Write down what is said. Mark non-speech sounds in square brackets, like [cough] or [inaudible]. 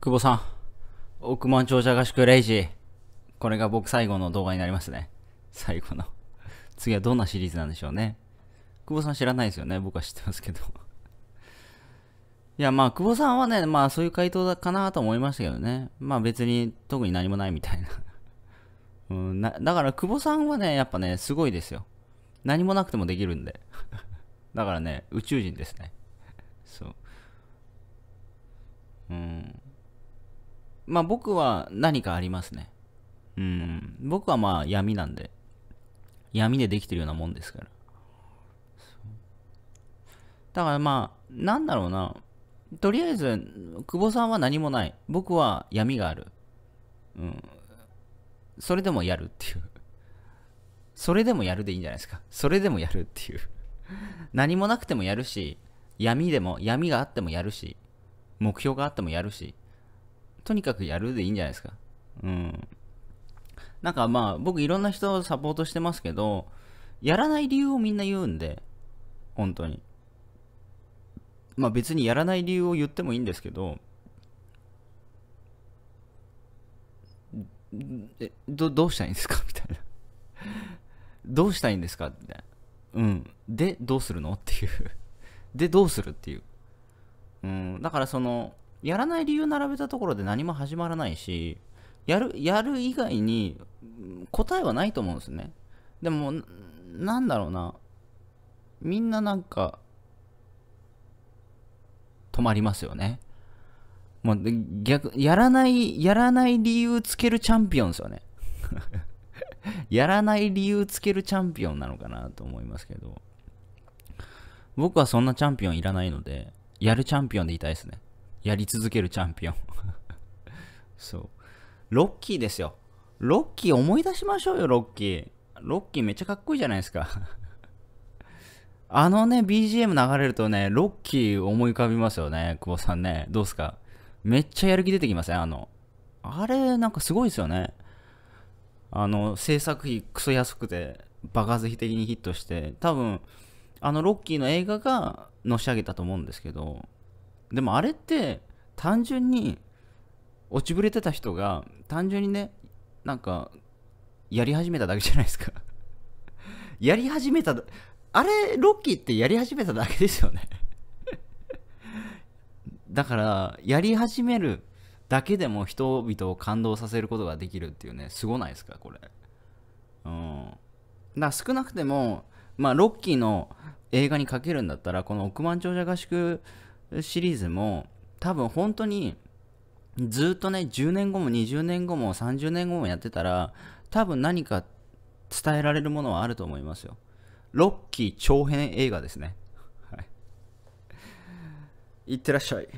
久保さん、億万長者合宿レイジ。これが僕最後の動画になりますね。最後の次はどんなシリーズなんでしょうね。久保さん知らないですよね。僕は知ってますけどいや、まあ、久保さんはね、まあ、そういう回答かなと思いましたけどね。まあ、別に特に何もないみたいな [laughs] うん、なだから、久保さんはね、やっぱね、すごいですよ。何もなくてもできるんで [laughs] だからね、宇宙人ですね。そう。まあ僕は何かありますね。うん。僕はまあ闇なんで。闇でできてるようなもんですから。だからまあ、なんだろうな。とりあえず、久保さんは何もない。僕は闇がある。うん。それでもやるっていう。それでもやるでいいんじゃないですか。それでもやるっていう。何もなくてもやるし、闇でも、闇があってもやるし、目標があってもやるし、とにかくやるでいいんじゃないですか。うん。なんかまあ、僕いろんな人をサポートしてますけど、やらない理由をみんな言うんで、本当に。まあ別にやらない理由を言ってもいいんですけど、えどどうしたいんですか [laughs] みたいなどうしたいんですかみたいな。うん。で、どうするのっていうで、どうするっていう。うん。だからその、やらない理由並べたところで何も始まらないし、やる、やる以外に答えはないと思うんですね。でも、なんだろうな。みんななんか、止まりますよね。もう逆、やらない、やらない理由つけるチャンピオンですよね。[laughs] やらない理由つけるチャンピオンなのかなと思いますけど。僕はそんなチャンピオンいらないので、やるチャンピオンでいたいですね。やり続けるチャンピオン [laughs] そうロッキーですよロッキー思い出しましょうよロッキーロッキーめっちゃかっこいいじゃないですかあのね BGM 流れるとねロッキー思い浮かびますよね久保さんねどうすかめっちゃやる気出てきません、ね、あのあれなんかすごいですよねあの制作費クソ安くて爆発的にヒットして多分あのロッキーの映画がのし上げたと思うんですけどでもあれって単純に落ちぶれてた人が単純にねなんかやり始めただけじゃないですか [laughs] やり始めたあれロッキーってやり始めただけですよね [laughs] だからやり始めるだけでも人々を感動させることができるっていうねすごないですかこれうんだ少なくてもまあロッキーの映画にかけるんだったらこの億万長者合宿シリーズも多分本当にずっとね10年後も20年後も30年後もやってたら多分何か伝えられるものはあると思いますよロッキー長編映画ですねはいいってらっしゃい